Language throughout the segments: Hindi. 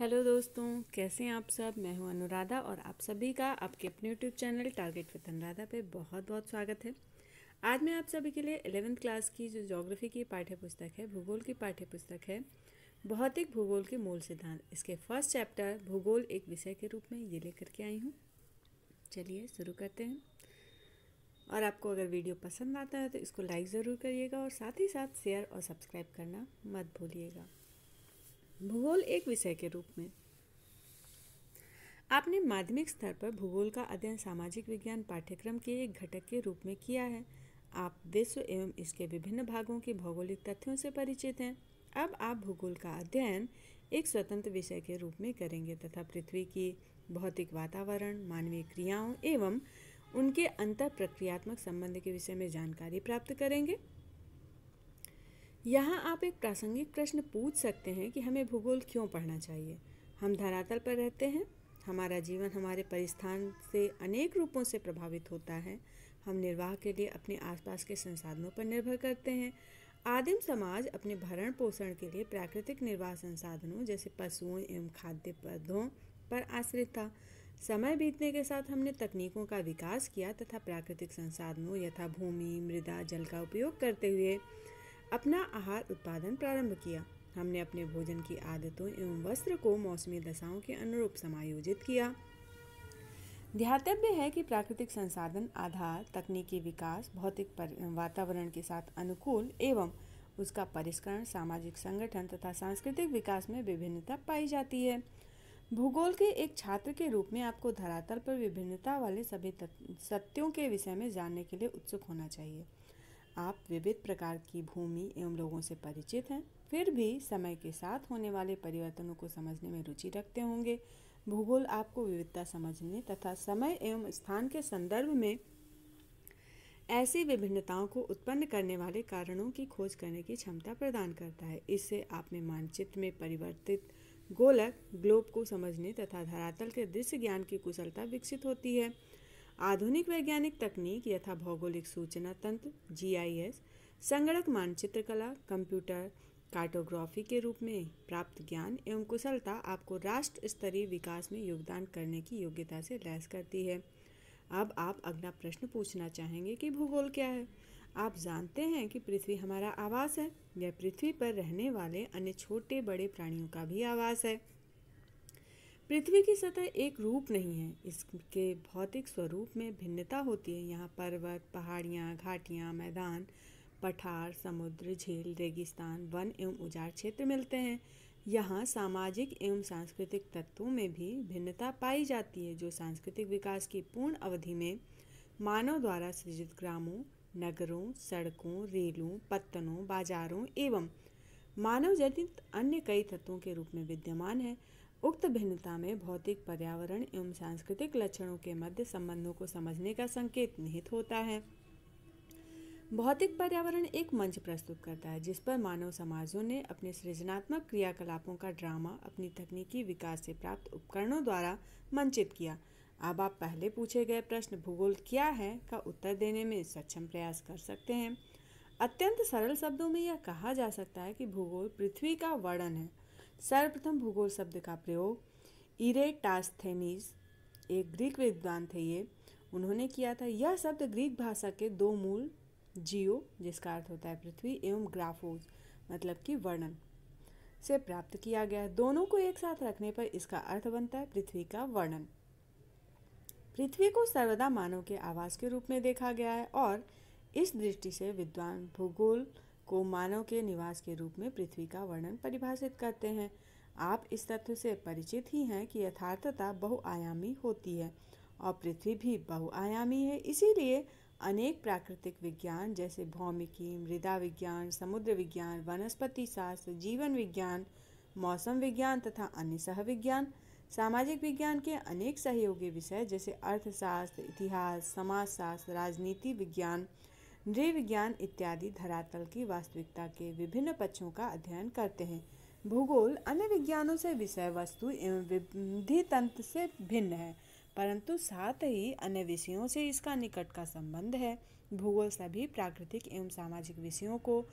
हेलो दोस्तों कैसे हैं आप सब मैं हूं अनुराधा और आप सभी का आपके अपने YouTube channel Target with Anuradha पे बहुत बहुत स्वागत है आज मैं आप सभी के लिए एलेवेंथ क्लास की जो जोग्राफ़ी की पाठ्य पुस्तक है भूगोल की पाठ्य पुस्तक है भौतिक भूगोल के मूल सिद्धांत इसके फर्स्ट चैप्टर भूगोल एक विषय के रूप में ये लेकर के आई हूँ चलिए शुरू करते हैं और आपको अगर वीडियो पसंद आता है तो इसको लाइक ज़रूर करिएगा और साथ ही साथ शेयर और सब्सक्राइब करना मत भूलिएगा भूगोल एक विषय के रूप में आपने माध्यमिक स्तर पर भूगोल का अध्ययन सामाजिक विज्ञान पाठ्यक्रम के एक घटक के रूप में किया है आप विश्व एवं इसके विभिन्न भागों के भौगोलिक तथ्यों से परिचित हैं अब आप भूगोल का अध्ययन एक स्वतंत्र विषय के रूप में करेंगे तथा पृथ्वी की भौतिक वातावरण मानवीय क्रियाओं एवं उनके अंतर प्रक्रियात्मक संबंध के विषय में जानकारी प्राप्त करेंगे यहाँ आप एक प्रासंगिक प्रश्न पूछ सकते हैं कि हमें भूगोल क्यों पढ़ना चाहिए हम धरातल पर रहते हैं हमारा जीवन हमारे परिस्थान से अनेक रूपों से प्रभावित होता है हम निर्वाह के लिए अपने आसपास के संसाधनों पर निर्भर करते हैं आदिम समाज अपने भरण पोषण के लिए प्राकृतिक निर्वाह संसाधनों जैसे पशुओं एवं खाद्य पौधों पर आश्रित था समय बीतने के साथ हमने तकनीकों का विकास किया तथा प्राकृतिक संसाधनों यथा भूमि मृदा जल का उपयोग करते हुए अपना आहार उत्पादन प्रारंभ किया हमने अपने भोजन की आदतों एवं वस्त्र को मौसमी दशाओं के अनुरूप समायोजित किया ध्यातव्य है कि प्राकृतिक संसाधन आधार तकनीकी विकास भौतिक वातावरण के साथ अनुकूल एवं उसका परिष्करण सामाजिक संगठन तथा सांस्कृतिक विकास में विभिन्नता पाई जाती है भूगोल के एक छात्र के रूप में आपको धरातल पर विभिन्नता वाले सभी सत्यों के विषय में जानने के लिए उत्सुक होना चाहिए आप विविध प्रकार की भूमि एवं लोगों से परिचित हैं फिर भी समय के साथ होने वाले परिवर्तनों को समझने में रुचि रखते होंगे भूगोल आपको विविधता समझने तथा समय एवं स्थान के संदर्भ में ऐसी विभिन्नताओं को उत्पन्न करने वाले कारणों की खोज करने की क्षमता प्रदान करता है इससे आप में मानचित्र में परिवर्तित गोलक ग्लोब को समझने तथा धरातल के दृश्य ज्ञान की कुशलता विकसित होती है आधुनिक वैज्ञानिक तकनीक यथा भौगोलिक सूचना तंत्र एस संगणक मानचित्रकला कंप्यूटर कार्टोग्राफी के रूप में प्राप्त ज्ञान एवं कुशलता आपको राष्ट्र स्तरीय विकास में योगदान करने की योग्यता से लैस करती है अब आप अगला प्रश्न पूछना चाहेंगे कि भूगोल क्या है आप जानते हैं कि पृथ्वी हमारा आवास है यह पृथ्वी पर रहने वाले अन्य छोटे बड़े प्राणियों का भी आवास है पृथ्वी की सतह एक रूप नहीं है इसके भौतिक स्वरूप में भिन्नता होती है यहाँ पर्वत पहाड़ियाँ घाटियाँ मैदान पठार समुद्र झील रेगिस्तान वन एवं उजाड़ क्षेत्र मिलते हैं यहाँ सामाजिक एवं सांस्कृतिक तत्वों में भी भिन्नता पाई जाती है जो सांस्कृतिक विकास की पूर्ण अवधि में मानव द्वारा सृजित ग्रामों नगरों सड़कों रेलों पत्तनों बाजारों एवं मानव जनित अन्य कई तत्वों के रूप में विद्यमान है उक्त भिन्नता में भौतिक पर्यावरण एवं सांस्कृतिक लक्षणों के मध्य संबंधों को समझने का संकेत निहित होता है भौतिक पर्यावरण एक मंच प्रस्तुत करता है जिस पर मानव समाजों ने अपने सृजनात्मक क्रियाकलापों का ड्रामा अपनी तकनीकी विकास से प्राप्त उपकरणों द्वारा मंचित किया अब आप पहले पूछे गए प्रश्न भूगोल क्या है का उत्तर देने में सक्षम प्रयास कर सकते हैं अत्यंत सरल शब्दों में यह कहा जा सकता है कि भूगोल पृथ्वी का वर्णन है सर्वप्रथम भूगोल शब्द का प्रयोग टास्थेनिस एक ग्रीक विद्वान थे ये उन्होंने किया था यह शब्द ग्रीक भाषा के दो मूल जियो जिसका अर्थ होता है पृथ्वी एवं ग्राफोज मतलब कि वर्णन से प्राप्त किया गया है दोनों को एक साथ रखने पर इसका अर्थ बनता है पृथ्वी का वर्णन पृथ्वी को सर्वदा मानव के आवास के रूप में देखा गया है और इस दृष्टि से विद्वान भूगोल को मानव के निवास के रूप में पृथ्वी का वर्णन परिभाषित करते हैं आप इस तथ्य से परिचित ही हैं कि यथार्थता बहुआयामी होती है और पृथ्वी भी बहुआयामी है इसीलिए अनेक प्राकृतिक विज्ञान जैसे भौमिकी मृदा विज्ञान समुद्र विज्ञान वनस्पति शास्त्र जीवन विज्ञान मौसम विज्ञान तथा अन्य सह विज्ञान सामाजिक विज्ञान के अनेक सहयोगी विषय जैसे अर्थशास्त्र इतिहास समाजशास्त्र राजनीति विज्ञान नृ विज्ञान इत्यादि धरातल की वास्तविकता के विभिन्न पक्षों का अध्ययन करते हैं भूगोल अन्य विज्ञानों से विषय वस्तु एवं विधि तंत्र से भिन्न है परंतु साथ ही अन्य विषयों से इसका निकट का संबंध है भूगोल सभी प्राकृतिक एवं सामाजिक विषयों को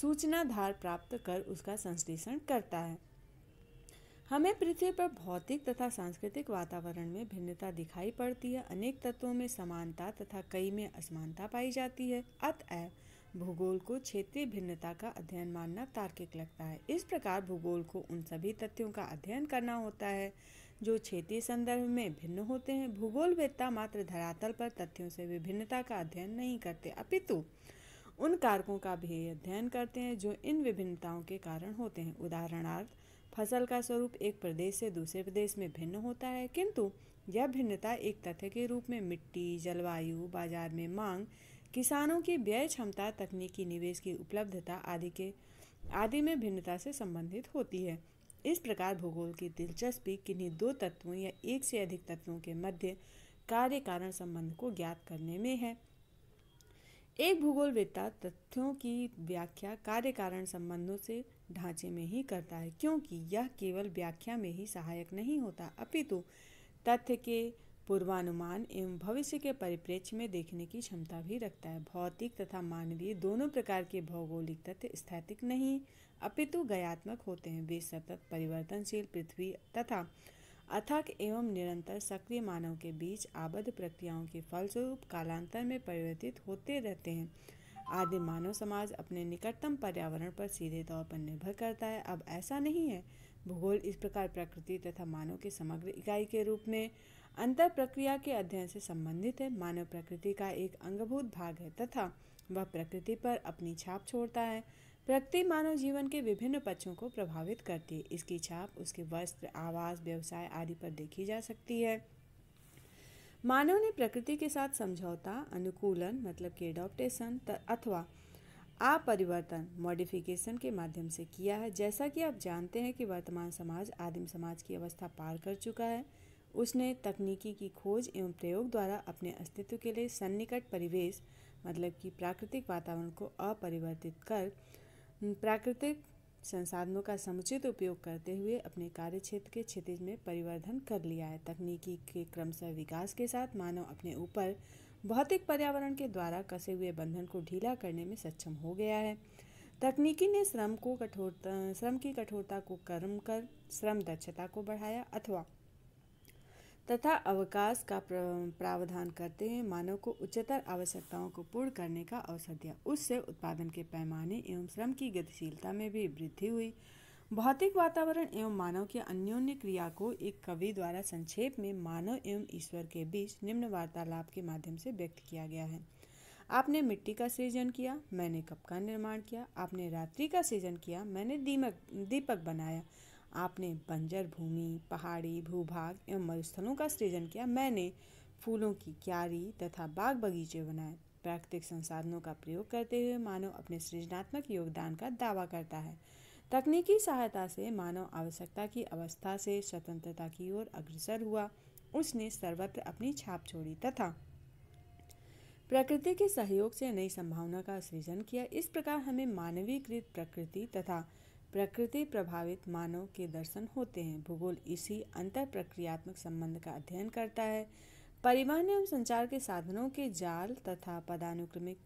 सूचनाधार प्राप्त कर उसका संश्लेषण करता है हमें पृथ्वी पर भौतिक तथा सांस्कृतिक वातावरण में भिन्नता दिखाई पड़ती है अनेक तत्वों में समानता तथा कई में असमानता पाई जाती है अतएव भूगोल को क्षेत्रीय भिन्नता का अध्ययन मानना तार्किक लगता है इस प्रकार भूगोल को उन सभी तथ्यों का अध्ययन करना होता है जो क्षेत्रीय संदर्भ में भिन्न होते हैं भूगोल वेत्ता मात्र धरातल पर तथ्यों से विभिन्नता का अध्ययन नहीं करते अपितु उन कारकों का भी अध्ययन करते हैं जो इन विभिन्नताओं के कारण होते हैं उदाहरणार्थ फसल का स्वरूप एक प्रदेश से दूसरे प्रदेश में भिन्न होता है किंतु यह भिन्नता एक तथ्य के रूप में मिट्टी जलवायु बाजार में मांग किसानों की व्यय क्षमता तकनीकी निवेश की उपलब्धता आदि के आदि में भिन्नता से संबंधित होती है इस प्रकार भूगोल की दिलचस्पी किन्हीं दो तत्वों या एक से अधिक तत्वों के मध्य कार्य कारण संबंध को ज्ञात करने में है एक भूगोलवेत्ता तथ्यों की व्याख्या कार्य कारण संबंधों से ढांचे में ही करता है क्योंकि यह केवल व्याख्या में ही सहायक नहीं होता अपितु तथ्य के पूर्वानुमान एवं भविष्य के परिप्रेक्ष्य में देखने की क्षमता भी रखता है भौतिक तथा मानवीय दोनों प्रकार के भौगोलिक तथ्य स्थैतिक नहीं अपितु गयात्मक होते हैं वे सतत परिवर्तनशील पृथ्वी तथा अथक एवं निरंतर सक्रिय मानव के बीच आबद्ध प्रक्रियाओं के फलस्वरूप कालांतर में परिवर्तित होते रहते हैं आदि मानव समाज अपने निकटतम पर्यावरण पर सीधे तौर पर निर्भर करता है अब ऐसा नहीं है भूगोल इस प्रकार प्रकृति तथा मानव के समग्र इकाई के रूप में अंतर प्रक्रिया के अध्ययन से संबंधित है मानव प्रकृति का एक अंगभूत भाग है तथा वह प्रकृति पर अपनी छाप छोड़ता है प्रकृति मानव जीवन के विभिन्न पक्षों को प्रभावित करती है इसकी छाप उसके वस्त्र आवास व्यवसाय आदि पर देखी जा सकती है मानव ने प्रकृति के साथ समझौता अनुकूलन मतलब कि एडोप्टेशन अथवा अपरिवर्तन मॉडिफिकेशन के माध्यम से किया है जैसा कि आप जानते हैं कि वर्तमान समाज आदिम समाज की अवस्था पार कर चुका है उसने तकनीकी की खोज एवं प्रयोग द्वारा अपने अस्तित्व के लिए सन्निकट परिवेश मतलब कि प्राकृतिक वातावरण को अपरिवर्तित कर प्राकृतिक संसाधनों का समुचित उपयोग करते हुए अपने कार्य क्षेत्र के क्षितिज में परिवर्धन कर लिया है तकनीकी के क्रमशः विकास के साथ मानव अपने ऊपर भौतिक पर्यावरण के द्वारा कसे हुए बंधन को ढीला करने में सक्षम हो गया है तकनीकी ने श्रम को कठोरता श्रम की कठोरता को कर्म कर श्रम दक्षता को बढ़ाया अथवा तथा अवकाश का प्रावधान करते हुए मानव को उच्चतर आवश्यकताओं को पूर्ण करने का अवसर दिया उससे उत्पादन के पैमाने एवं श्रम की गतिशीलता में भी वृद्धि हुई भौतिक वातावरण एवं मानव की अन्योन्य क्रिया को एक कवि द्वारा संक्षेप में मानव एवं ईश्वर के बीच निम्न वार्तालाप के माध्यम से व्यक्त किया गया है आपने मिट्टी का सृजन किया मैंने कप का निर्माण किया आपने रात्रि का सृजन किया मैंने दीमक दीपक बनाया आपने बंजर भूमि पहाड़ी भूभाग एवं मरुस्थलों का सृजन किया मैंने फूलों की क्यारी तथा बाग बगीचे बनाए प्राकृतिक संसाधनों का प्रयोग करते हुए मानव अपने सृजनात्मक योगदान का दावा करता है तकनीकी सहायता से मानव आवश्यकता की अवस्था से स्वतंत्रता की ओर अग्रसर हुआ उसने सर्वत्र अपनी छाप छोड़ी तथा प्रकृति के सहयोग से नई संभावना का सृजन किया इस प्रकार हमें मानवीकृत प्रकृति तथा प्रकृति प्रभावित मानव के दर्शन होते हैं भूगोल इसी अंतर प्रक्रियात्मक संबंध का अध्ययन करता है परिवहन एवं संचार के साधनों के जाल तथा पदानुक्रमिक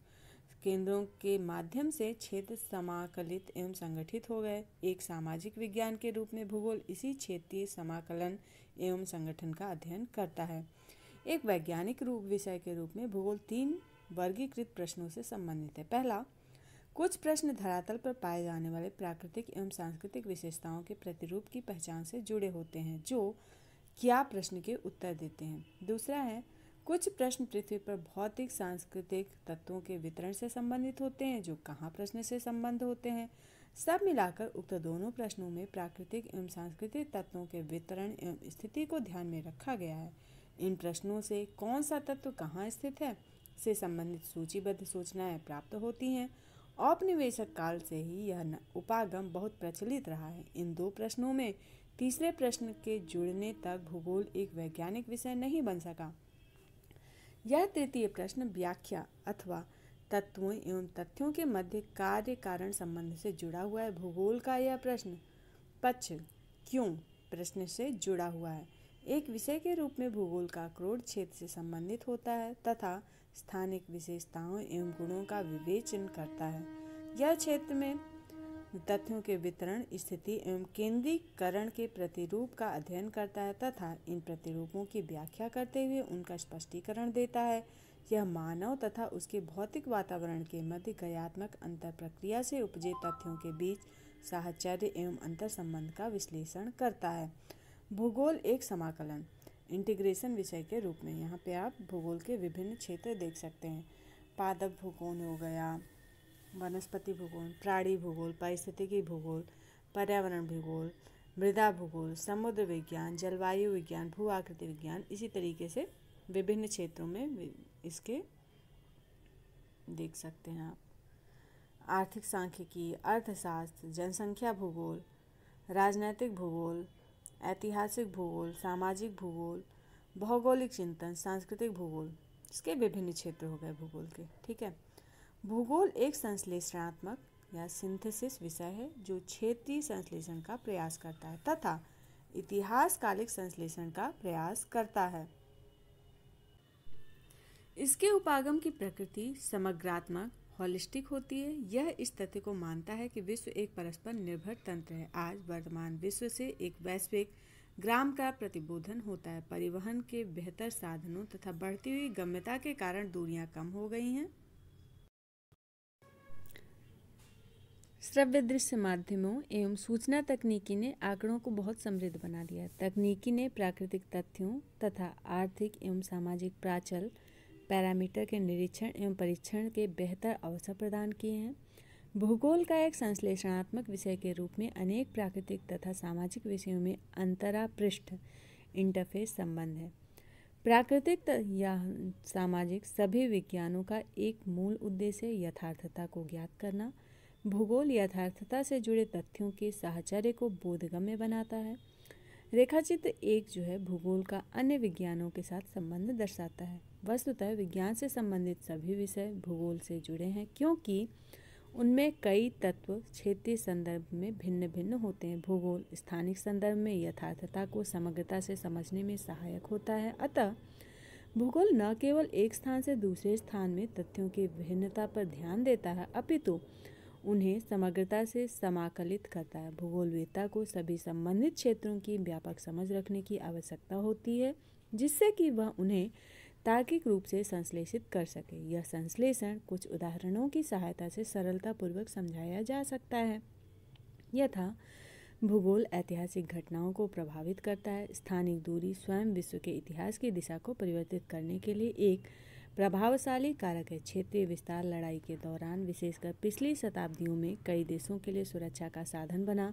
केंद्रों के माध्यम से क्षेत्र समाकलित एवं संगठित हो गए एक सामाजिक विज्ञान के रूप में भूगोल इसी क्षेत्रीय समाकलन एवं संगठन का अध्ययन करता है एक वैज्ञानिक रूप विषय के रूप में भूगोल तीन वर्गीकृत प्रश्नों से संबंधित है पहला कुछ प्रश्न धरातल पर पाए जाने वाले प्राकृतिक एवं सांस्कृतिक विशेषताओं के प्रतिरूप की पहचान से जुड़े होते हैं जो क्या प्रश्न के उत्तर देते हैं दूसरा है कुछ प्रश्न पृथ्वी पर भौतिक सांस्कृतिक तत्वों के वितरण से संबंधित होते हैं जो कहाँ प्रश्न से संबंध होते हैं सब मिलाकर उक्त दोनों प्रश्नों में प्राकृतिक एवं सांस्कृतिक तत्वों के वितरण एवं स्थिति को ध्यान में रखा गया है इन प्रश्नों से कौन सा तत्व कहाँ स्थित है से संबंधित सूचीबद्ध सूचनाएं प्राप्त होती हैं औपनिवेशक काल से ही यह उपागम बहुत प्रचलित रहा है इन दो प्रश्नों में तीसरे प्रश्न के जुड़ने तक भूगोल एक वैज्ञानिक विषय नहीं बन सका यह तृतीय प्रश्न व्याख्या अथवा तत्वों एवं तथ्यों के मध्य कार्य कारण संबंध से जुड़ा हुआ है भूगोल का यह प्रश्न पक्ष क्यों प्रश्न से जुड़ा हुआ है एक विषय के रूप में भूगोल का क्रोध क्षेत्र से संबंधित होता है तथा स्थानिक विशेषताओं एवं गुणों का विवेचन करता है यह क्षेत्र में तथ्यों के वितरण स्थिति एवं केंद्रीकरण के प्रतिरूप का अध्ययन करता है तथा इन प्रतिरूपों की व्याख्या करते हुए उनका स्पष्टीकरण देता है यह मानव तथा उसके भौतिक वातावरण के मध्य गयात्मक अंतर प्रक्रिया से उपजे तथ्यों के बीच साहचर्य एवं अंतर संबंध का विश्लेषण करता है भूगोल एक समाकलन इंटीग्रेशन विषय के रूप में यहाँ पे आप भूगोल के विभिन्न क्षेत्र देख सकते हैं पादप भूगोल हो गया वनस्पति भूगोल प्राणी भूगोल पारिस्थितिकी भूगोल पर्यावरण भूगोल मृदा भूगोल समुद्र विज्ञान जलवायु विज्ञान भू आकृति विज्ञान इसी तरीके से विभिन्न क्षेत्रों में इसके देख सकते हैं आप आर्थिक सांख्यिकी अर्थशास्त्र जनसंख्या भूगोल राजनैतिक भूगोल ऐतिहासिक भूगोल सामाजिक भूगोल भौगोलिक चिंतन सांस्कृतिक भूगोल इसके विभिन्न क्षेत्र हो गए भूगोल के ठीक है भूगोल एक संश्लेषणात्मक या सिंथेसिस विषय है जो क्षेत्रीय संश्लेषण का प्रयास करता है तथा इतिहासकालिक संश्लेषण का प्रयास करता है इसके उपागम की प्रकृति समग्रात्मक हॉलिस्टिक होती है यह इस तथ्य को मानता है कि विश्व एक परस्पर निर्भर तंत्र है आज वर्तमान विश्व से एक वैश्विक ग्राम का प्रतिबोधन होता है परिवहन के बेहतर साधनों तथा बढ़ती हुई गम्यता के कारण दूरियां कम हो गई हैं श्रव्य दृश्य माध्यमों एवं सूचना तकनीकी ने आंकड़ों को बहुत समृद्ध बना दिया तकनीकी ने प्राकृतिक तथ्यों तथा आर्थिक एवं सामाजिक प्राचल पैरामीटर के निरीक्षण एवं परीक्षण के बेहतर अवसर प्रदान किए हैं भूगोल का एक संश्लेषणात्मक विषय के रूप में अनेक प्राकृतिक तथा सामाजिक विषयों में अंतरा पृष्ठ इंटरफेस संबंध है प्राकृतिक या सामाजिक सभी विज्ञानों का एक मूल उद्देश्य यथार्थता को ज्ञात करना भूगोल यथार्थता से जुड़े तथ्यों के साहचर्य को बोधगम्य बनाता है रेखाचित्र एक जो है भूगोल का अन्य विज्ञानों के साथ संबंध दर्शाता है वस्तुतः विज्ञान से संबंधित सभी विषय भूगोल से जुड़े हैं क्योंकि उनमें कई तत्व क्षेत्रीय संदर्भ में भिन्न भिन्न होते हैं भूगोल स्थानिक संदर्भ में यथार्थता को समग्रता से समझने में सहायक होता है अतः भूगोल न केवल एक स्थान से दूसरे स्थान में तथ्यों की भिन्नता पर ध्यान देता है अपितु तो उन्हें समग्रता से समाकलित करता है भूगोलवेता को सभी संबंधित क्षेत्रों की व्यापक समझ रखने की आवश्यकता होती है जिससे कि वह उन्हें तार्किक रूप से संश्लेषित कर सके यह संश्लेषण कुछ उदाहरणों की सहायता से सरलतापूर्वक समझाया जा सकता है यथा भूगोल ऐतिहासिक घटनाओं को प्रभावित करता है स्थानिक दूरी स्वयं विश्व के इतिहास की दिशा को परिवर्तित करने के लिए एक प्रभावशाली कारक है क्षेत्रीय विस्तार लड़ाई के दौरान विशेषकर पिछली शताब्दियों में कई देशों के लिए सुरक्षा का साधन बना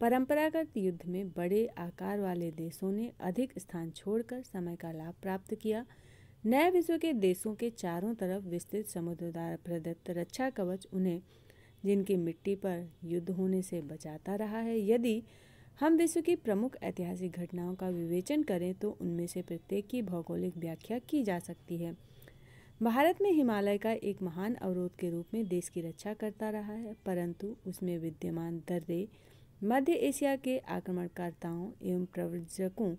परंपरागत युद्ध में बड़े आकार वाले देशों ने अधिक स्थान छोड़कर समय का लाभ प्राप्त किया नए विश्व के देशों के चारों तरफ विस्तृत समुद्रदार प्रदत्त रक्षा कवच उन्हें जिनकी मिट्टी पर युद्ध होने से बचाता रहा है यदि हम विश्व की प्रमुख ऐतिहासिक घटनाओं का विवेचन करें तो उनमें से प्रत्येक की भौगोलिक व्याख्या की जा सकती है भारत में हिमालय का एक महान अवरोध के रूप में देश की रक्षा करता रहा है परंतु उसमें विद्यमान दर्रे मध्य एशिया के आक्रमणकर्ताओं एवं प्रवर्जकों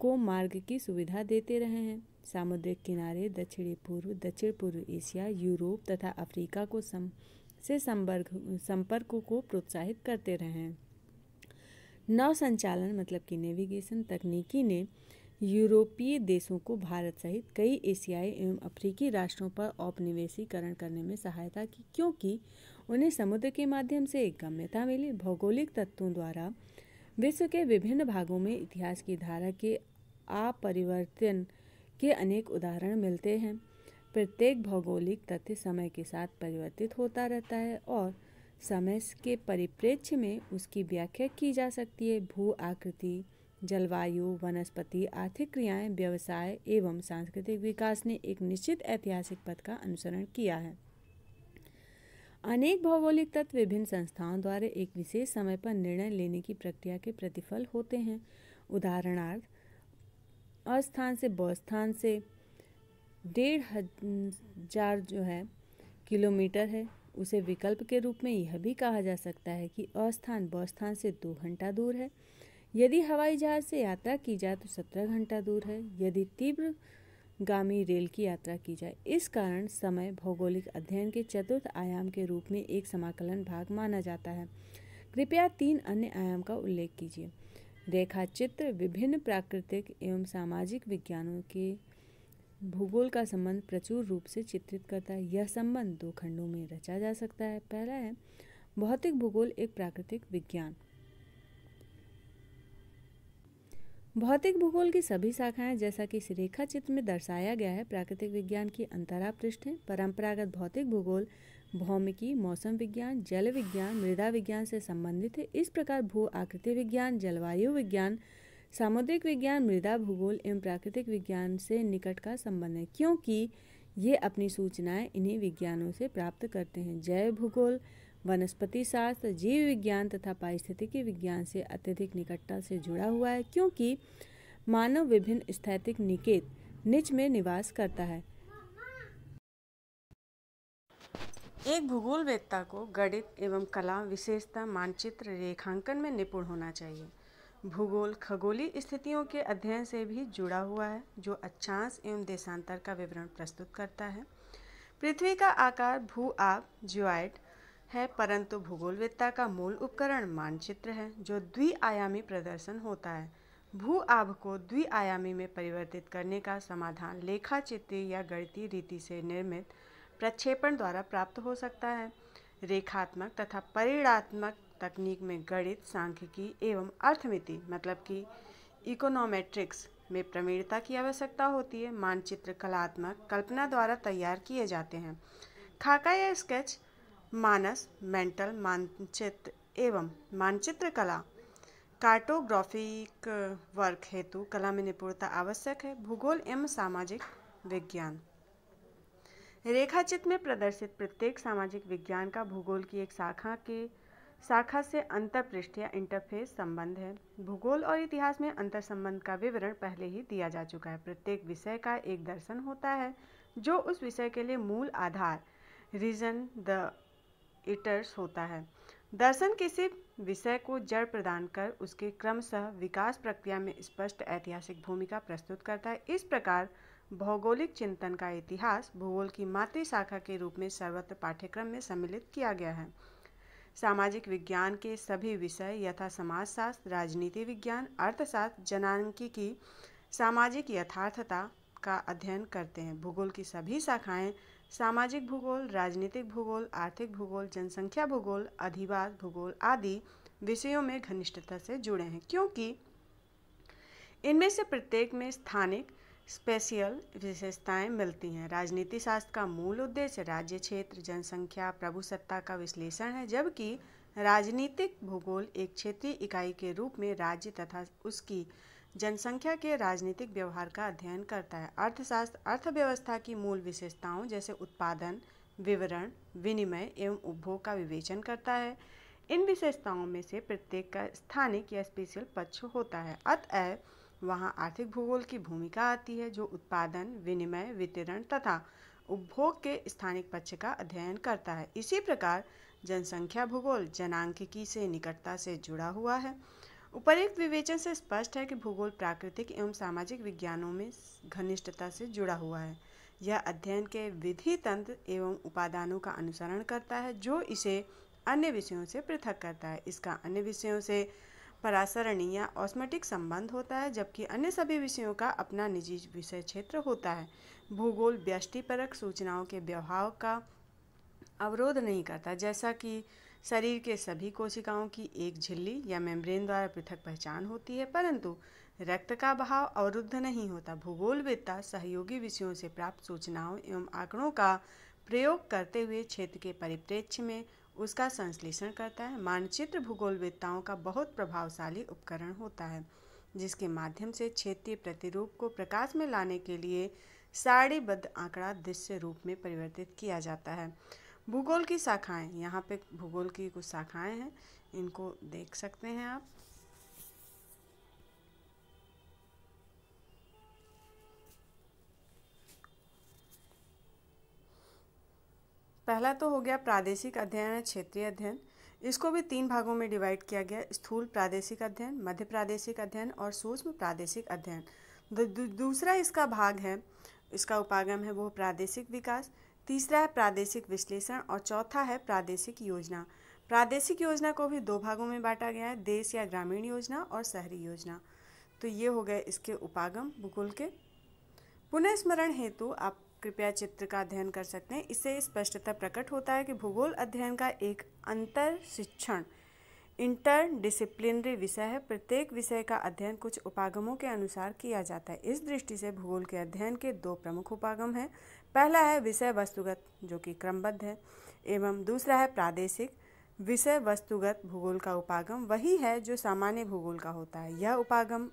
को मार्ग की सुविधा देते रहे हैं सामुद्रिक किनारे दक्षिणी पूर्व दक्षिण पूर्व एशिया यूरोप तथा अफ्रीका को सम से संपर्क संपर्क को प्रोत्साहित करते रहे नौ संचालन मतलब कि नेविगेशन तकनीकी ने यूरोपीय देशों को भारत सहित कई एशियाई एवं अफ्रीकी राष्ट्रों पर औपनिवेशीकरण करने में सहायता की क्योंकि उन्हें समुद्र के माध्यम से एक गम्यता मिली भौगोलिक तत्वों द्वारा विश्व के विभिन्न भागों में इतिहास की धारा के अपरिवर्तन के अनेक उदाहरण मिलते हैं प्रत्येक भौगोलिक तथ्य समय के साथ परिवर्तित होता रहता है और समय के परिप्रेक्ष्य में उसकी व्याख्या की जा सकती है भू आकृति जलवायु वनस्पति आर्थिक क्रियाएं व्यवसाय एवं सांस्कृतिक विकास ने एक निश्चित ऐतिहासिक पथ का अनुसरण किया है अनेक भौगोलिक तत्व विभिन्न संस्थाओं द्वारा एक विशेष समय पर निर्णय लेने की प्रक्रिया के प्रतिफल होते हैं उदाहरणार्थ अस्थान से बस्थान से डेढ़ हजार जो है किलोमीटर है उसे विकल्प के रूप में यह भी कहा जा सकता है कि अस्थान बस्थान से दो घंटा दूर है यदि हवाई जहाज से यात्रा की जाए तो सत्रह घंटा दूर है यदि तीव्र गामी रेल की यात्रा की जाए इस कारण समय भौगोलिक अध्ययन के चतुर्थ आयाम के रूप में एक समाकलन भाग माना जाता है कृपया तीन अन्य आयाम का उल्लेख कीजिए रेखाचित्र विभिन्न प्राकृतिक एवं सामाजिक विज्ञानों के भूगोल का संबंध प्रचुर रूप से चित्रित करता है यह संबंध दो खंडों में रचा जा सकता है पहला है भौतिक भूगोल एक प्राकृतिक विज्ञान भौतिक भूगोल की सभी शाखाएं जैसा कि इस रेखा चित्र में दर्शाया गया है प्राकृतिक विज्ञान की अंतरा पृष्ठ है परंपरागत भौतिक भूगोल भौमिकी मौसम विज्ञान जल विज्ञान मृदा विज्ञान से संबंधित है इस प्रकार भू आकृति विज्ञान जलवायु विज्ञान सामुद्रिक विज्ञान मृदा भूगोल एवं प्राकृतिक विज्ञान से निकट का संबंध है क्योंकि ये अपनी सूचनाएं इन्हीं विज्ञानों से प्राप्त करते हैं जैव भूगोल वनस्पति शास्त्र जीव विज्ञान तथा पारिस्थितिकी विज्ञान से अत्यधिक निकटता से जुड़ा हुआ है क्योंकि मानव विभिन्न स्थैतिक निकेत निच में निवास करता है एक भूगोल वेत्ता को गणित एवं कला विशेषता मानचित्र रेखांकन में निपुण होना चाहिए भूगोल खगोलीय स्थितियों के अध्ययन से भी जुड़ा हुआ है जो अच्छांश एवं देशांतर का विवरण प्रस्तुत करता है पृथ्वी का आकार भू आब ज्वाइड है परंतु भूगोलवेत्ता का मूल उपकरण मानचित्र है जो द्विआयामी प्रदर्शन होता है भू आभ को द्विआयामी में परिवर्तित करने का समाधान लेखा चित्र या गणितीय रीति से निर्मित प्रक्षेपण द्वारा प्राप्त हो सकता है रेखात्मक तथा परिणात्मक तकनीक में गणित सांख्यिकी एवं अर्थमिति मतलब कि इकोनोमेट्रिक्स में प्रवीणता की आवश्यकता होती है मानचित्र कलात्मक कल्पना द्वारा तैयार किए जाते हैं खाका या स्केच मानस मेंटल मानचित्र एवं मानचित्र कला कार्टोग्राफिक वर्क हेतु कला में निपुणता आवश्यक है भूगोल एवं सामाजिक विज्ञान रेखाचित्र में प्रदर्शित प्रत्येक सामाजिक विज्ञान का भूगोल की एक शाखा के शाखा से अंतर्पृष्ठ या इंटरफेस संबंध है भूगोल और इतिहास में अंतर संबंध का विवरण पहले ही दिया जा चुका है प्रत्येक विषय का एक दर्शन होता है जो उस विषय के लिए मूल आधार रीजन द इटर्स होता है दर्शन किसी विषय को जड़ प्रदान कर उसके क्रमशः विकास प्रक्रिया में स्पष्ट ऐतिहासिक भूमिका प्रस्तुत करता है इस प्रकार भौगोलिक चिंतन का इतिहास भूगोल की मातृ शाखा के रूप में सर्वत्र पाठ्यक्रम में सम्मिलित किया गया है सामाजिक विज्ञान के सभी विषय यथा समाजशास्त्र राजनीति विज्ञान अर्थशास्त्र जनांकी की सामाजिक यथार्थता का अध्ययन करते हैं भूगोल की सभी शाखाएं सामाजिक भूगोल राजनीतिक भूगोल आर्थिक भूगोल जनसंख्या भूगोल अधिवास भूगोल आदि विषयों में घनिष्ठता से जुड़े हैं क्योंकि इनमें से प्रत्येक में स्थानिक स्पेशियल विशेषताएं मिलती हैं राजनीति शास्त्र का मूल उद्देश्य राज्य क्षेत्र जनसंख्या प्रभुसत्ता का विश्लेषण है जबकि राजनीतिक भूगोल एक क्षेत्रीय इकाई के रूप में राज्य तथा उसकी जनसंख्या के राजनीतिक व्यवहार का अध्ययन करता है अर्थशास्त्र अर्थव्यवस्था की मूल विशेषताओं जैसे उत्पादन विवरण विनिमय एवं उपभोग का विवेचन करता है इन विशेषताओं में से प्रत्येक का स्थानिक या स्पेशल पक्ष होता है अतएव वहाँ आर्थिक भूगोल की भूमिका आती है जो उत्पादन विनिमय वितरण तथा उपभोग के स्थानिक पक्ष का अध्ययन करता है इसी प्रकार जनसंख्या भूगोल जनांकिकी से निकटता से जुड़ा हुआ है उपरोक्त विवेचन से स्पष्ट है कि भूगोल प्राकृतिक एवं सामाजिक विज्ञानों में घनिष्ठता से जुड़ा हुआ है यह अध्ययन के विधि तंत्र एवं उपादानों का अनुसरण करता है जो इसे अन्य विषयों से पृथक करता है इसका अन्य विषयों से परासरणीय ऑस्मेटिक संबंध होता है जबकि अन्य सभी विषयों का अपना निजी विषय क्षेत्र होता है भूगोल व्यष्टिपरक सूचनाओं के व्यवहार का अवरोध नहीं करता जैसा कि शरीर के सभी कोशिकाओं की एक झिल्ली या मेम्ब्रेन द्वारा पृथक पहचान होती है परंतु रक्त का बहाव अवरुद्ध नहीं होता भूगोलवेत्ता सहयोगी विषयों से प्राप्त सूचनाओं एवं आंकड़ों का प्रयोग करते हुए क्षेत्र के परिप्रेक्ष्य में उसका संश्लेषण करता है मानचित्र भूगोलवेत्ताओं का बहुत प्रभावशाली उपकरण होता है जिसके माध्यम से क्षेत्रीय प्रतिरूप को प्रकाश में लाने के लिए साड़ीबद्ध आंकड़ा दृश्य रूप में परिवर्तित किया जाता है भूगोल की शाखाएं यहाँ पे भूगोल की कुछ शाखाएं हैं इनको देख सकते हैं आप पहला तो हो गया प्रादेशिक अध्ययन क्षेत्रीय अध्ययन इसको भी तीन भागों में डिवाइड किया गया स्थूल प्रादेशिक अध्ययन मध्य प्रादेशिक अध्ययन और सूक्ष्म प्रादेशिक अध्ययन दूसरा इसका भाग है इसका उपागम है वो प्रादेशिक विकास तीसरा है प्रादेशिक विश्लेषण और चौथा है प्रादेशिक योजना प्रादेशिक योजना को भी दो भागों में बांटा गया है देश या ग्रामीण योजना और शहरी योजना तो ये हो गए इसके उपागम भूगोल के पुनः स्मरण हेतु आप कृपया चित्र का अध्ययन कर सकते हैं इससे स्पष्टता प्रकट होता है कि भूगोल अध्ययन का एक अंतर शिक्षण इंटर डिसिप्लिनरी विषय है प्रत्येक विषय का अध्ययन कुछ उपागमों के अनुसार किया जाता है इस दृष्टि से भूगोल के अध्ययन के दो प्रमुख उपागम हैं पहला है विषय वस्तुगत जो कि क्रमबद्ध है एवं दूसरा है प्रादेशिक विषय वस्तुगत भूगोल का उपागम वही है जो सामान्य भूगोल का होता है यह उपागम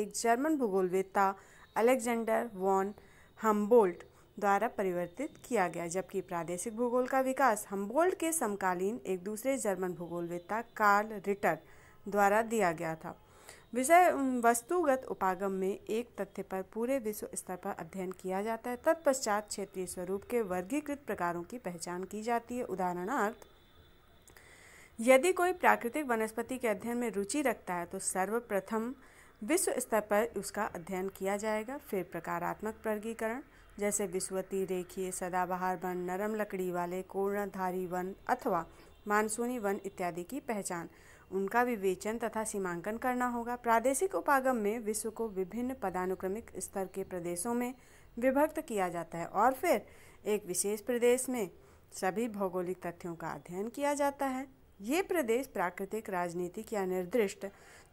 एक जर्मन भूगोलवेत्ता अलेक्जेंडर वॉन हम्बोल्ट द्वारा परिवर्तित किया गया जबकि प्रादेशिक भूगोल का विकास हम्बोल्ड के समकालीन एक दूसरे जर्मन भूगोलवेत्ता कार्ल रिटर द्वारा दिया गया था विषय वस्तुगत उपागम में एक तथ्य पर पूरे विश्व स्तर पर अध्ययन किया जाता है तत्पश्चात क्षेत्रीय स्वरूप के वर्गीकृत प्रकारों की पहचान की जाती है उदाहरणार्थ यदि कोई प्राकृतिक वनस्पति के अध्ययन में रुचि रखता है तो सर्वप्रथम विश्व स्तर पर उसका अध्ययन किया जाएगा फिर प्रकारात्मक वर्गीकरण जैसे विश्वती रेखीय सदाबहार वन नरम लकड़ी वाले कोर्णधारी वन अथवा मानसूनी वन इत्यादि की पहचान उनका विवेचन तथा सीमांकन करना होगा प्रादेशिक उपागम में विश्व को विभिन्न पदानुक्रमिक स्तर के प्रदेशों में विभक्त किया जाता है और फिर एक विशेष प्रदेश में सभी भौगोलिक तथ्यों का अध्ययन किया जाता है ये प्रदेश प्राकृतिक राजनीतिक या निर्दिष्ट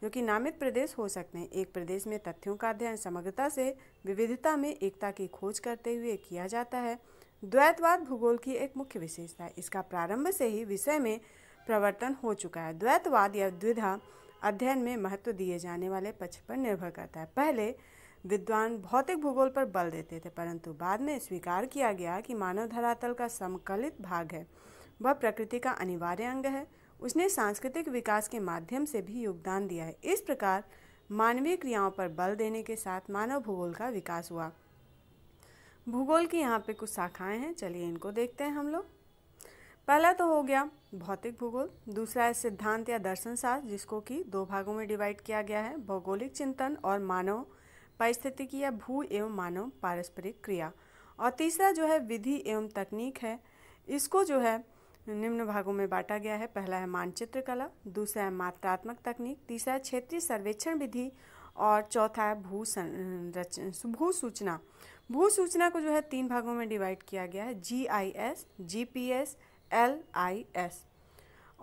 जो कि नामित प्रदेश हो सकते हैं एक प्रदेश में तथ्यों का अध्ययन समग्रता से विविधता में एकता की खोज करते हुए किया जाता है द्वैतवाद भूगोल की एक मुख्य विशेषता है इसका प्रारंभ से ही विषय में प्रवर्तन हो चुका है द्वैतवाद या द्विधा अध्ययन में महत्व दिए जाने वाले पक्ष पर निर्भर करता है पहले विद्वान भौतिक भूगोल पर बल देते थे परंतु बाद में स्वीकार किया गया कि मानव धरातल का समकलित भाग है वह प्रकृति का अनिवार्य अंग है उसने सांस्कृतिक विकास के माध्यम से भी योगदान दिया है इस प्रकार मानवीय क्रियाओं पर बल देने के साथ मानव भूगोल का विकास हुआ भूगोल की यहाँ पे कुछ शाखाएं हैं चलिए इनको देखते हैं हम लोग पहला तो हो गया भौतिक भूगोल दूसरा है सिद्धांत या दर्शन शास्त्र जिसको कि दो भागों में डिवाइड किया गया है भौगोलिक चिंतन और मानव पारिस्थितिकी या भू एवं मानव पारस्परिक क्रिया और तीसरा जो है विधि एवं तकनीक है इसको जो है निम्न भागों में बांटा गया है पहला है मानचित्र कला दूसरा है मात्रात्मक तकनीक तीसरा है क्षेत्रीय सर्वेक्षण विधि और चौथा है भू संरच भू सूचना भू सूचना को जो है तीन भागों में डिवाइड किया गया है G I S G P S L I S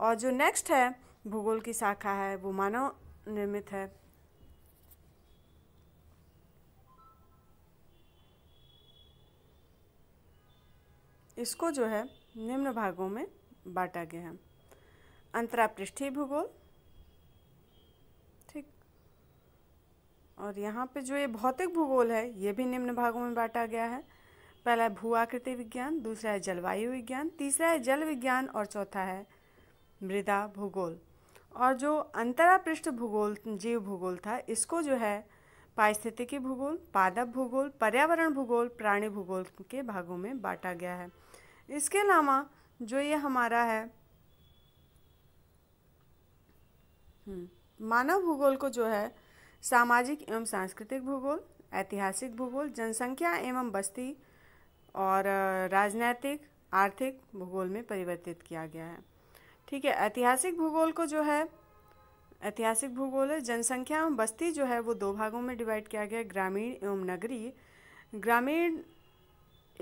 और जो नेक्स्ट है भूगोल की शाखा है वो मानव निर्मित है इसको जो है निम्न भागों में बांटा गया है अंतरापृष्ठीय भूगोल ठीक और यहाँ पे जो ये भौतिक भूगोल है ये भी निम्न भागों में बांटा गया है पहला है भू आकृति विज्ञान दूसरा है जलवायु विज्ञान तीसरा है जल विज्ञान और चौथा है मृदा भूगोल और जो अंतरापृष्ठ भूगोल जीव भूगोल था इसको जो है पारिस्थितिकी भूगोल पादप भूगोल पर्यावरण भूगोल प्राणी भूगोल के भागों में बांटा गया है इसके अलावा जो ये हमारा है हम्म, मानव भूगोल को जो है सामाजिक एवं सांस्कृतिक भूगोल ऐतिहासिक भूगोल जनसंख्या एवं बस्ती और राजनैतिक आर्थिक भूगोल में परिवर्तित किया गया है ठीक है ऐतिहासिक भूगोल को जो है ऐतिहासिक भूगोल है जनसंख्या एवं बस्ती जो है वो दो भागों में डिवाइड किया गया है ग्रामीण एवं नगरीय ग्रामीण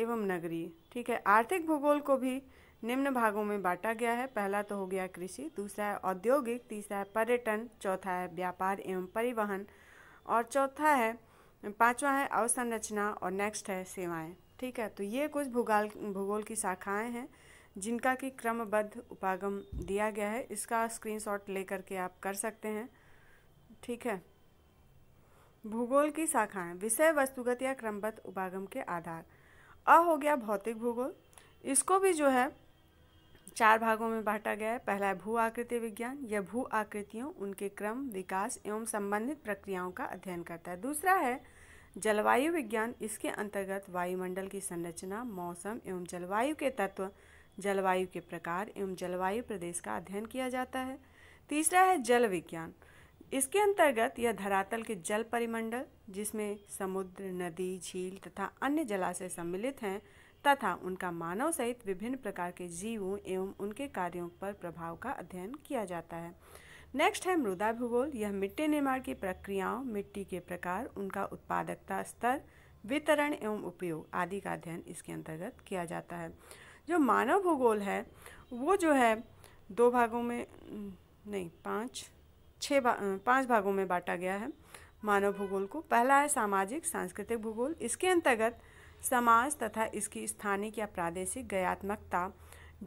एवं नगरीय ठीक है आर्थिक भूगोल को भी निम्न भागों में बांटा गया है पहला तो हो गया कृषि दूसरा है औद्योगिक तीसरा है पर्यटन चौथा है व्यापार एवं परिवहन और चौथा है पांचवा है अवसंरचना और नेक्स्ट है सेवाएं ठीक है तो ये कुछ भूगोल भूगोल की शाखाएं हैं जिनका कि क्रमबद्ध उपागम दिया गया है इसका स्क्रीनशॉट लेकर के आप कर सकते हैं ठीक है भूगोल की शाखाएं विषय वस्तुगत या क्रमबद्ध उपागम के आधार अ हो गया भौतिक भूगोल इसको भी जो है चार भागों में बांटा गया है पहला है भू आकृति विज्ञान यह भू आकृतियों उनके क्रम विकास एवं संबंधित प्रक्रियाओं का अध्ययन करता है दूसरा है जलवायु विज्ञान इसके अंतर्गत वायुमंडल की संरचना मौसम एवं जलवायु के तत्व जलवायु के प्रकार एवं जलवायु प्रदेश का अध्ययन किया जाता है तीसरा है जल विज्ञान इसके अंतर्गत यह धरातल के जल परिमंडल जिसमें समुद्र नदी झील तथा अन्य जलाशय सम्मिलित हैं तथा उनका मानव सहित विभिन्न प्रकार के जीवों एवं उनके कार्यों पर प्रभाव का अध्ययन किया जाता है नेक्स्ट है मृदा भूगोल यह मिट्टी निर्माण की प्रक्रियाओं मिट्टी के प्रकार उनका उत्पादकता स्तर वितरण एवं उपयोग आदि का अध्ययन इसके अंतर्गत किया जाता है जो मानव भूगोल है वो जो है दो भागों में नहीं पाँच छः भा, पाँच भागों में बांटा गया है मानव भूगोल को पहला है सामाजिक सांस्कृतिक भूगोल इसके अंतर्गत समाज तथा इसकी स्थानिक या प्रादेशिक गयात्मकता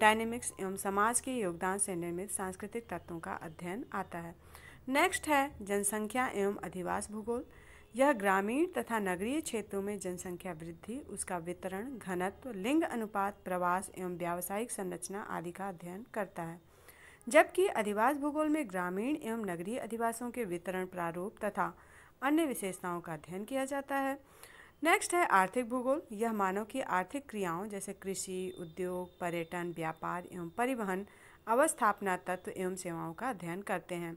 डायनेमिक्स एवं समाज के योगदान से निर्मित सांस्कृतिक तत्वों का अध्ययन आता है नेक्स्ट है जनसंख्या एवं अधिवास भूगोल यह ग्रामीण तथा नगरीय क्षेत्रों में जनसंख्या वृद्धि उसका वितरण घनत्व लिंग अनुपात प्रवास एवं व्यावसायिक संरचना आदि का अध्ययन करता है जबकि अधिवास भूगोल में ग्रामीण एवं नगरीय अधिवासों के वितरण प्रारूप तथा अन्य विशेषताओं का अध्ययन किया जाता है नेक्स्ट है आर्थिक भूगोल यह मानव की आर्थिक क्रियाओं जैसे कृषि उद्योग पर्यटन व्यापार एवं परिवहन अवस्थापना तत्व एवं सेवाओं का अध्ययन करते हैं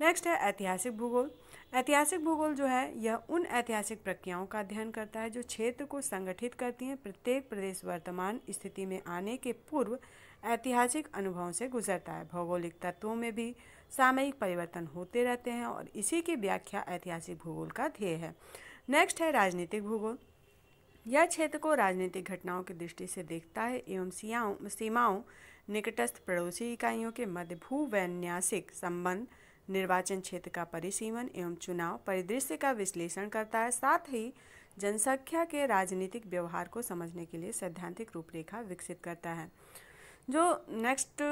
नेक्स्ट है ऐतिहासिक भूगोल ऐतिहासिक भूगोल जो है यह उन ऐतिहासिक प्रक्रियाओं का अध्ययन करता है जो क्षेत्र को संगठित करती हैं प्रत्येक प्रदेश वर्तमान स्थिति में आने के पूर्व ऐतिहासिक अनुभवों से गुजरता है भौगोलिक तत्वों में भी सामयिक परिवर्तन होते रहते हैं और इसी की व्याख्या ऐतिहासिक भूगोल का ध्येय है नेक्स्ट है राजनीतिक भूगोल यह क्षेत्र को राजनीतिक घटनाओं की दृष्टि से देखता है एवं सीमाओं सीमाओं निकटस्थ पड़ोसी इकाइयों के मध्य भूवैन्यासिक संबंध निर्वाचन क्षेत्र का परिसीमन एवं चुनाव परिदृश्य का विश्लेषण करता है साथ ही जनसंख्या के राजनीतिक व्यवहार को समझने के लिए सैद्धांतिक रूपरेखा विकसित करता है जो नेक्स्ट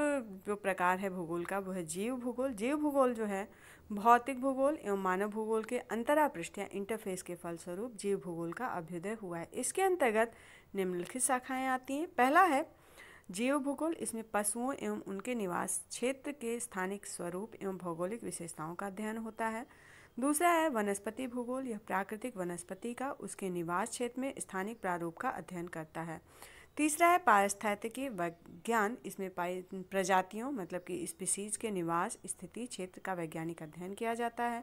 जो प्रकार है भूगोल का वो है जीव भूगोल जीव भूगोल जो है भौतिक भूगोल एवं मानव भूगोल के या इंटरफेस के फलस्वरूप जीव भूगोल का अभ्युदय हुआ है इसके अंतर्गत निम्नलिखित शाखाएं आती हैं पहला है जीव भूगोल इसमें पशुओं एवं उनके निवास क्षेत्र के स्थानिक स्वरूप एवं भौगोलिक विशेषताओं का अध्ययन होता है दूसरा है वनस्पति भूगोल यह प्राकृतिक वनस्पति का उसके निवास क्षेत्र में स्थानिक प्रारूप का अध्ययन करता है तीसरा है पारिस्थितिकी विज्ञान इसमें प्रजातियों मतलब कि स्पीसीज के निवास स्थिति क्षेत्र का वैज्ञानिक अध्ययन किया जाता है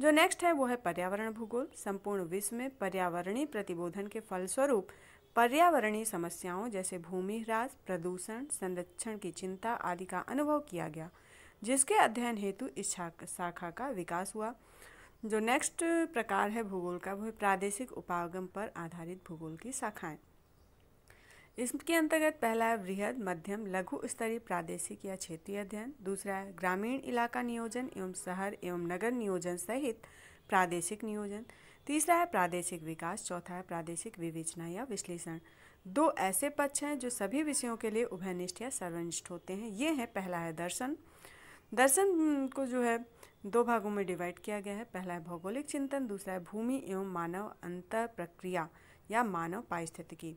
जो नेक्स्ट है वो है पर्यावरण भूगोल संपूर्ण विश्व में पर्यावरणीय प्रतिबोधन के फलस्वरूप पर्यावरणीय समस्याओं जैसे भूमि ह्रास प्रदूषण संरक्षण की चिंता आदि का अनुभव किया गया जिसके अध्ययन हेतु इस शाखा का विकास हुआ जो नेक्स्ट प्रकार है भूगोल का वह प्रादेशिक उपागम पर आधारित भूगोल की शाखाएं इसके अंतर्गत पहला है वृहद मध्यम लघु स्तरीय प्रादेशिक या क्षेत्रीय अध्ययन दूसरा है ग्रामीण इलाका नियोजन एवं शहर एवं नगर नियोजन सहित प्रादेशिक नियोजन तीसरा है प्रादेशिक विकास चौथा है प्रादेशिक विवेचना या विश्लेषण दो ऐसे पक्ष हैं जो सभी विषयों के लिए उभयनिष्ठ या सर्वनिष्ठ होते हैं ये है पहला है दर्शन दर्शन हम्म, को जो है दो भागों में डिवाइड किया गया है पहला है भौगोलिक चिंतन दूसरा है भूमि एवं मानव अंतर प्रक्रिया या मानव पारिस्थितिकी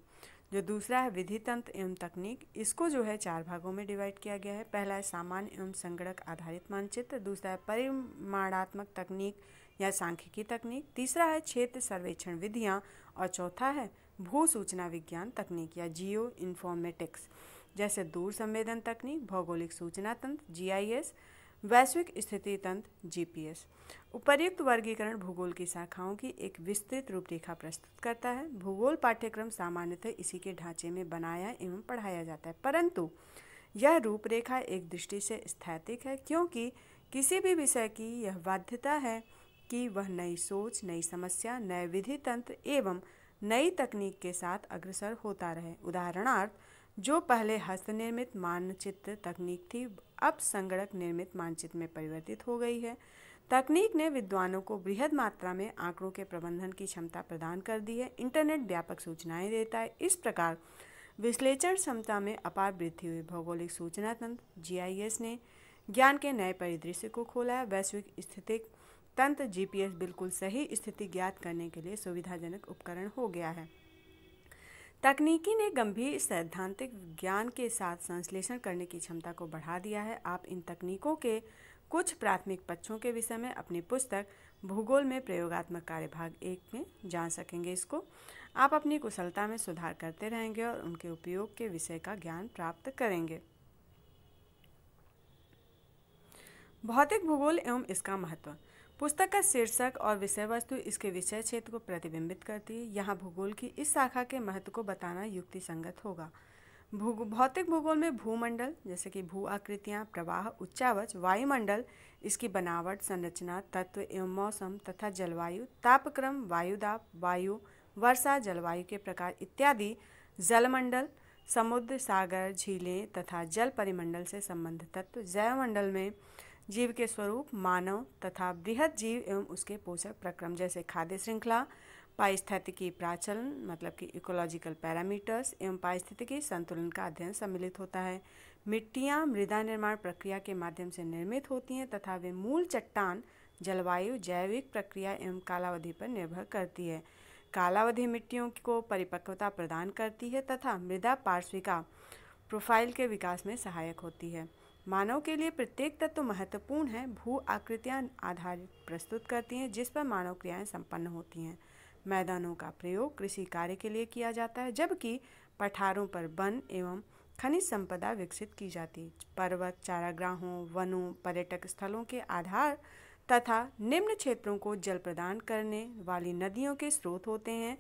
जो दूसरा है विधि तंत्र एवं तकनीक इसको जो है चार भागों में डिवाइड किया गया है पहला है सामान्य एवं संगणक आधारित मानचित्र दूसरा है परिमाणात्मक तकनीक या सांख्यिकी तकनीक तीसरा है क्षेत्र सर्वेक्षण विधियाँ और चौथा है भू सूचना विज्ञान तकनीक या जियो इन्फॉर्मेटिक्स जैसे दूर संवेदन तकनीक भौगोलिक सूचना तंत्र जी वैश्विक स्थिति तंत्र जीपीएस उपर्युक्त वर्गीकरण भूगोल की शाखाओं की एक विस्तृत रूपरेखा प्रस्तुत करता है भूगोल पाठ्यक्रम सामान्यतः इसी के ढांचे में बनाया एवं पढ़ाया जाता है परंतु यह रूपरेखा एक दृष्टि से स्थैतिक है क्योंकि किसी भी विषय की यह बाध्यता है कि वह नई सोच नई समस्या नए विधि तंत्र एवं नई तकनीक के साथ अग्रसर होता रहे उदाहरणार्थ जो पहले हस्तनिर्मित मानचित्र तकनीक थी अब संगणक निर्मित मानचित्र में परिवर्तित हो गई है तकनीक ने विद्वानों को बृहद मात्रा में आंकड़ों के प्रबंधन की क्षमता प्रदान कर दी है इंटरनेट व्यापक सूचनाएं देता है इस प्रकार विश्लेषण क्षमता में अपार वृद्धि हुई भौगोलिक सूचना तंत्र जी ने ज्ञान के नए परिदृश्य को खोला है वैश्विक स्थिति तंत्र जी बिल्कुल सही स्थिति ज्ञात करने के लिए सुविधाजनक उपकरण हो गया है तकनीकी ने गंभीर सैद्धांतिक ज्ञान के साथ संश्लेषण करने की क्षमता को बढ़ा दिया है आप इन तकनीकों के कुछ प्राथमिक पक्षों के विषय में अपनी पुस्तक भूगोल में प्रयोगात्मक कार्य भाग एक में जान सकेंगे इसको आप अपनी कुशलता में सुधार करते रहेंगे और उनके उपयोग के विषय का ज्ञान प्राप्त करेंगे भौतिक भूगोल एवं इसका महत्व पुस्तक का शीर्षक और विषय वस्तु इसके विषय क्षेत्र को प्रतिबिंबित करती है यहाँ भूगोल की इस शाखा के महत्व को बताना युक्ति संगत होगा भू भौतिक भूगोल में भूमंडल जैसे कि भू आकृतियाँ प्रवाह उच्चावच वायुमंडल इसकी बनावट संरचना तत्व एवं मौसम तथा जलवायु तापक्रम वायुदाप वायु वर्षा जलवायु के प्रकार इत्यादि जलमंडल समुद्र सागर झीलें तथा जल परिमंडल से संबंधित तत्व जैवमंडल में जीव के स्वरूप मानव तथा बृहद जीव एवं उसके पोषक प्रक्रम जैसे खाद्य श्रृंखला पारिस्थितिकी प्राचलन मतलब कि इकोलॉजिकल पैरामीटर्स एवं पारिस्थितिकी संतुलन का अध्ययन सम्मिलित होता है मिट्टियाँ मृदा निर्माण प्रक्रिया के माध्यम से निर्मित होती हैं तथा वे मूल चट्टान जलवायु जैविक प्रक्रिया एवं कालावधि पर निर्भर करती है कालावधि मिट्टियों को परिपक्वता प्रदान करती है तथा मृदा पार्श्विका प्रोफाइल के विकास में सहायक होती है मानव के लिए प्रत्येक तत्व महत्वपूर्ण है भू आकृतियाँ आधारित प्रस्तुत करती हैं जिस पर मानव क्रियाएं संपन्न होती हैं मैदानों का प्रयोग कृषि कार्य के लिए किया जाता है जबकि पठारों पर वन एवं खनिज संपदा विकसित की जाती है पर्वत चाराग्राहों वनों पर्यटक स्थलों के आधार तथा निम्न क्षेत्रों को जल प्रदान करने वाली नदियों के स्रोत होते हैं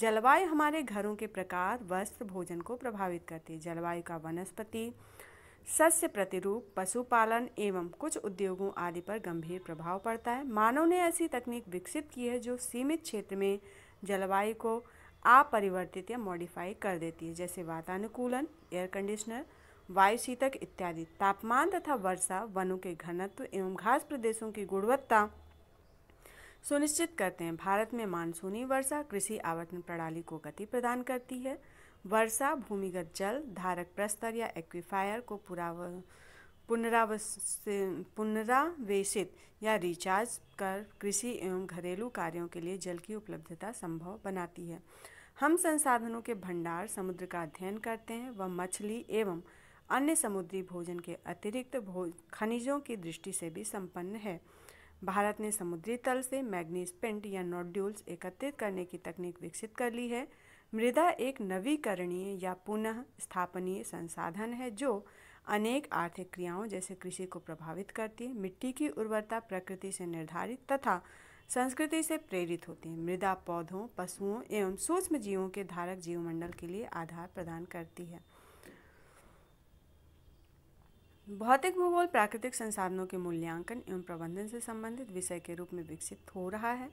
जलवायु हमारे घरों के प्रकार वस्त्र भोजन को प्रभावित करती है जलवायु का वनस्पति सस्य प्रतिरूप पशुपालन एवं कुछ उद्योगों आदि पर गंभीर प्रभाव पड़ता है मानव ने ऐसी तकनीक विकसित की है जो सीमित क्षेत्र में जलवायु को अपरिवर्तित या मॉडिफाई कर देती है जैसे वातानुकूलन एयर कंडीशनर वायु शीतक इत्यादि तापमान तथा वर्षा वनों के घनत्व एवं घास प्रदेशों की गुणवत्ता सुनिश्चित करते हैं भारत में मानसूनी वर्षा कृषि आवर्तन प्रणाली को गति प्रदान करती है वर्षा भूमिगत जल धारक प्रस्तर या एक्वीफायर को पुराव पुनरावेशित या रिचार्ज कर कृषि एवं घरेलू कार्यों के लिए जल की उपलब्धता संभव बनाती है हम संसाधनों के भंडार समुद्र का अध्ययन करते हैं व मछली एवं अन्य समुद्री भोजन के अतिरिक्त भोज खनिजों की दृष्टि से भी संपन्न है भारत ने समुद्री तल से मैग्नीज पिंट या नोड्यूल्स एकत्रित करने की तकनीक विकसित कर ली है मृदा एक नवीकरणीय या पुनः स्थापनीय संसाधन है जो अनेक आर्थिक क्रियाओं जैसे कृषि को प्रभावित करती है मिट्टी की उर्वरता प्रकृति से निर्धारित तथा संस्कृति से प्रेरित होती है मृदा पौधों पशुओं एवं सूक्ष्म जीवों के धारक जीवमंडल के लिए आधार प्रदान करती है भौतिक भूगोल प्राकृतिक संसाधनों के मूल्यांकन एवं प्रबंधन से संबंधित विषय के रूप में विकसित हो रहा है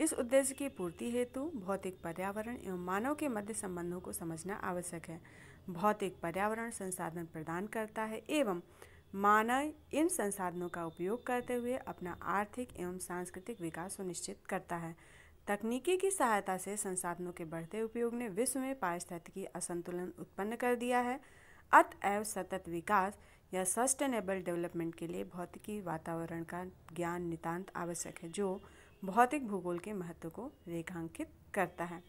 इस उद्देश्य की पूर्ति हेतु भौतिक पर्यावरण एवं मानव के मध्य संबंधों को समझना आवश्यक है भौतिक पर्यावरण संसाधन प्रदान करता है एवं मानव इन संसाधनों का उपयोग करते हुए अपना आर्थिक एवं सांस्कृतिक विकास सुनिश्चित करता है तकनीकी की सहायता से संसाधनों के बढ़ते उपयोग ने विश्व में पारिस्थितिकी असंतुलन उत्पन्न कर दिया है अतएव सतत विकास या सस्टेनेबल डेवलपमेंट के लिए भौतिकी वातावरण का ज्ञान नितांत आवश्यक है जो भौतिक भूगोल के महत्व को रेखांकित करता है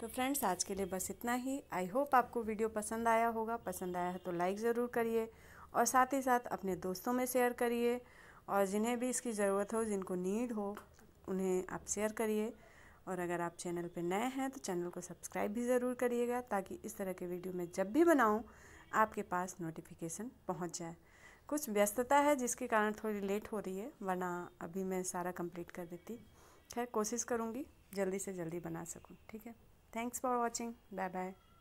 तो फ्रेंड्स आज के लिए बस इतना ही आई होप आपको वीडियो पसंद आया होगा पसंद आया है तो लाइक ज़रूर करिए और साथ ही साथ अपने दोस्तों में शेयर करिए और जिन्हें भी इसकी ज़रूरत हो जिनको नीड हो उन्हें आप शेयर करिए और अगर आप चैनल पर नए हैं तो चैनल को सब्सक्राइब भी ज़रूर करिएगा ताकि इस तरह के वीडियो मैं जब भी बनाऊँ आपके पास नोटिफिकेशन पहुँच जाए कुछ व्यस्तता है जिसके कारण थोड़ी लेट हो रही है वरना अभी मैं सारा कंप्लीट कर देती खैर कोशिश करूँगी जल्दी से जल्दी बना सकूँ ठीक है thanks for watching bye bye